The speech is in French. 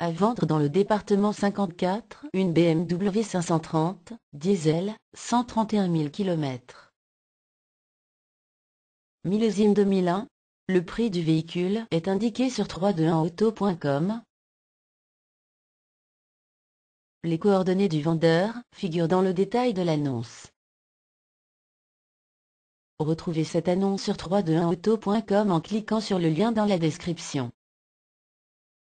à vendre dans le département 54 une BMW 530, diesel, 131 000 km. Millésime 2001, le prix du véhicule est indiqué sur 321auto.com. Les coordonnées du vendeur figurent dans le détail de l'annonce. Retrouvez cette annonce sur 321auto.com en cliquant sur le lien dans la description.